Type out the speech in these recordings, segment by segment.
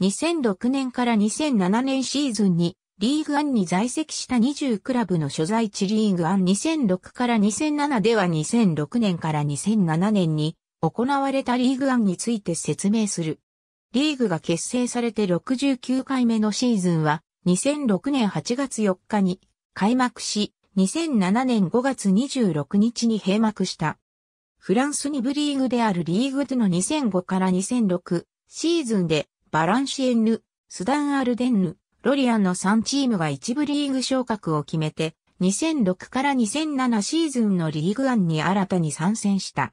2006年から2007年シーズンにリーグアンに在籍した20クラブの所在地リーグアン2006から2007では2006年から2007年に行われたリーグアンについて説明する。リーグが結成されて69回目のシーズンは2006年8月4日に開幕し2007年5月26日に閉幕した。フランス2部リーグであるリーグ2の2005から2006シーズンでバランシエンヌ、スダン・アルデンヌ、ロリアンの3チームが1部リーグ昇格を決めて、2006から2007シーズンのリーグ案に新たに参戦した。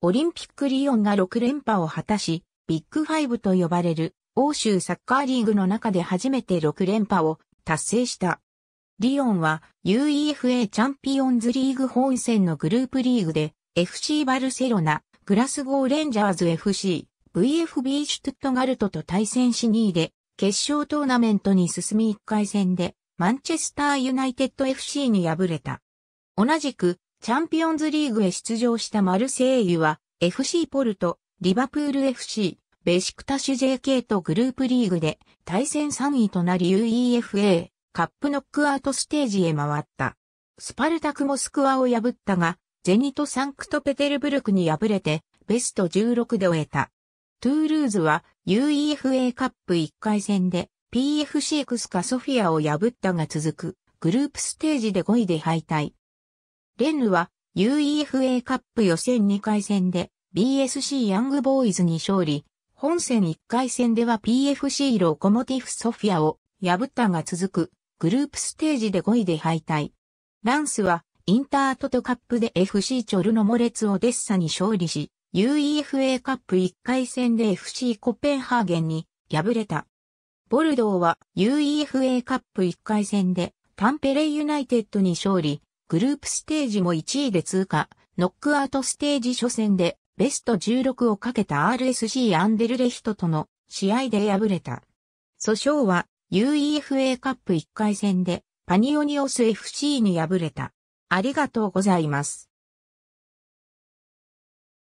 オリンピックリオンが6連覇を果たし、ビッグファイブと呼ばれる欧州サッカーリーグの中で初めて6連覇を達成した。リオンは UEFA チャンピオンズリーグ本戦のグループリーグで FC バルセロナ、グラスゴーレンジャーズ FC、VFB シュトゥットガルトと対戦し2位で、決勝トーナメントに進み1回戦で、マンチェスターユナイテッド FC に敗れた。同じく、チャンピオンズリーグへ出場したマルセイユは、FC ポルト、リバプール FC、ベシクタシュ JK とグループリーグで対戦3位となり UEFA カップノックアウトステージへ回った。スパルタクモスクワを破ったが、ゼニトサンクトペテルブルクに敗れてベスト16で終えた。トゥールーズは UEFA カップ1回戦で PFC クスカソフィアを破ったが続くグループステージで5位で敗退。レンヌは UEFA カップ予選2回戦で BSC ヤングボーイズに勝利、本戦1回戦では PFC ロコモティフソフィアを破ったが続くグループステージで5位で敗退。ランスはインタートトカップで FC チョルノモレツオデッサに勝利し、UEFA カップ1回戦で FC コペンハーゲンに敗れた。ボルドーは UEFA カップ1回戦でタンペレユナイテッドに勝利、グループステージも1位で通過、ノックアウトステージ初戦でベスト16をかけた RSC アンデルレヒトとの試合で敗れた。訴訟は UEFA カップ1回戦でパニオニオス FC に敗れた。ありがとうございます。